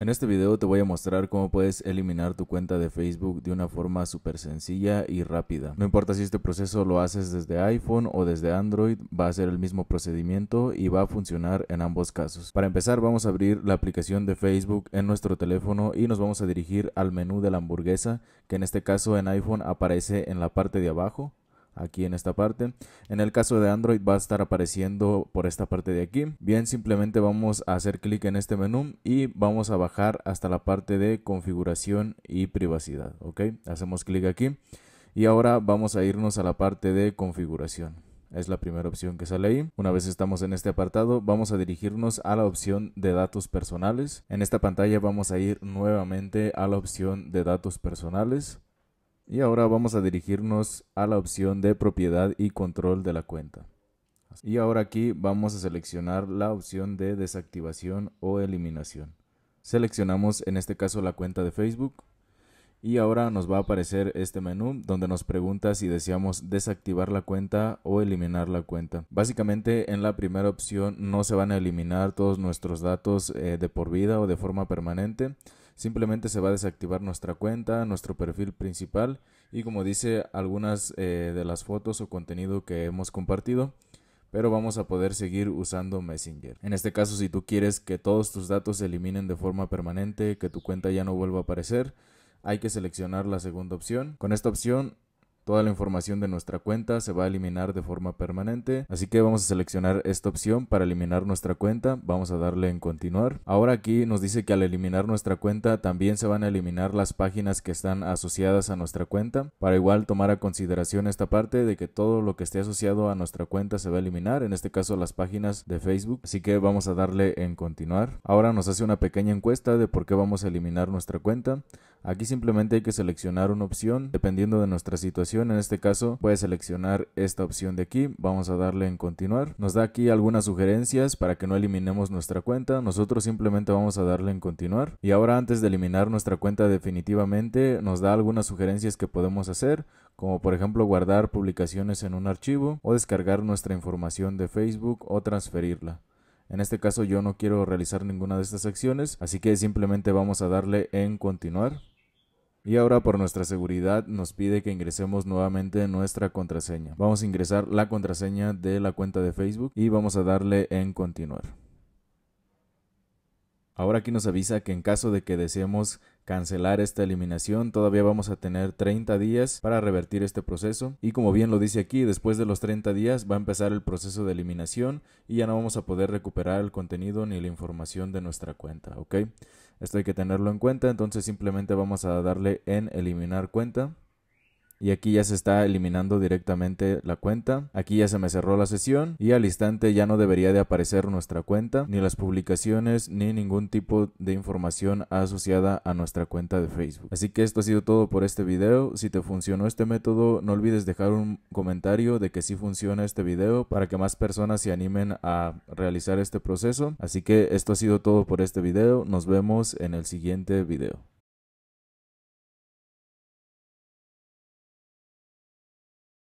En este video te voy a mostrar cómo puedes eliminar tu cuenta de Facebook de una forma súper sencilla y rápida. No importa si este proceso lo haces desde iPhone o desde Android, va a ser el mismo procedimiento y va a funcionar en ambos casos. Para empezar vamos a abrir la aplicación de Facebook en nuestro teléfono y nos vamos a dirigir al menú de la hamburguesa, que en este caso en iPhone aparece en la parte de abajo aquí en esta parte. En el caso de Android va a estar apareciendo por esta parte de aquí. Bien, simplemente vamos a hacer clic en este menú y vamos a bajar hasta la parte de configuración y privacidad. Ok, hacemos clic aquí y ahora vamos a irnos a la parte de configuración. Es la primera opción que sale ahí. Una vez estamos en este apartado, vamos a dirigirnos a la opción de datos personales. En esta pantalla vamos a ir nuevamente a la opción de datos personales. Y ahora vamos a dirigirnos a la opción de propiedad y control de la cuenta. Y ahora aquí vamos a seleccionar la opción de desactivación o eliminación. Seleccionamos en este caso la cuenta de Facebook y ahora nos va a aparecer este menú donde nos pregunta si deseamos desactivar la cuenta o eliminar la cuenta. Básicamente en la primera opción no se van a eliminar todos nuestros datos eh, de por vida o de forma permanente, simplemente se va a desactivar nuestra cuenta, nuestro perfil principal y como dice algunas eh, de las fotos o contenido que hemos compartido, pero vamos a poder seguir usando Messenger. En este caso, si tú quieres que todos tus datos se eliminen de forma permanente, que tu cuenta ya no vuelva a aparecer, hay que seleccionar la segunda opción. Con esta opción Toda la información de nuestra cuenta se va a eliminar de forma permanente, así que vamos a seleccionar esta opción para eliminar nuestra cuenta, vamos a darle en continuar. Ahora aquí nos dice que al eliminar nuestra cuenta también se van a eliminar las páginas que están asociadas a nuestra cuenta, para igual tomar a consideración esta parte de que todo lo que esté asociado a nuestra cuenta se va a eliminar, en este caso las páginas de Facebook, así que vamos a darle en continuar. Ahora nos hace una pequeña encuesta de por qué vamos a eliminar nuestra cuenta. Aquí simplemente hay que seleccionar una opción dependiendo de nuestra situación en este caso puede seleccionar esta opción de aquí, vamos a darle en continuar, nos da aquí algunas sugerencias para que no eliminemos nuestra cuenta, nosotros simplemente vamos a darle en continuar y ahora antes de eliminar nuestra cuenta definitivamente nos da algunas sugerencias que podemos hacer como por ejemplo guardar publicaciones en un archivo o descargar nuestra información de Facebook o transferirla. En este caso yo no quiero realizar ninguna de estas acciones, así que simplemente vamos a darle en continuar. Y ahora por nuestra seguridad nos pide que ingresemos nuevamente nuestra contraseña. Vamos a ingresar la contraseña de la cuenta de Facebook y vamos a darle en continuar. Ahora aquí nos avisa que en caso de que deseemos cancelar esta eliminación, todavía vamos a tener 30 días para revertir este proceso y como bien lo dice aquí, después de los 30 días va a empezar el proceso de eliminación y ya no vamos a poder recuperar el contenido ni la información de nuestra cuenta, ¿ok? Esto hay que tenerlo en cuenta, entonces simplemente vamos a darle en eliminar cuenta y aquí ya se está eliminando directamente la cuenta. Aquí ya se me cerró la sesión y al instante ya no debería de aparecer nuestra cuenta, ni las publicaciones, ni ningún tipo de información asociada a nuestra cuenta de Facebook. Así que esto ha sido todo por este video. Si te funcionó este método, no olvides dejar un comentario de que sí funciona este video para que más personas se animen a realizar este proceso. Así que esto ha sido todo por este video. Nos vemos en el siguiente video.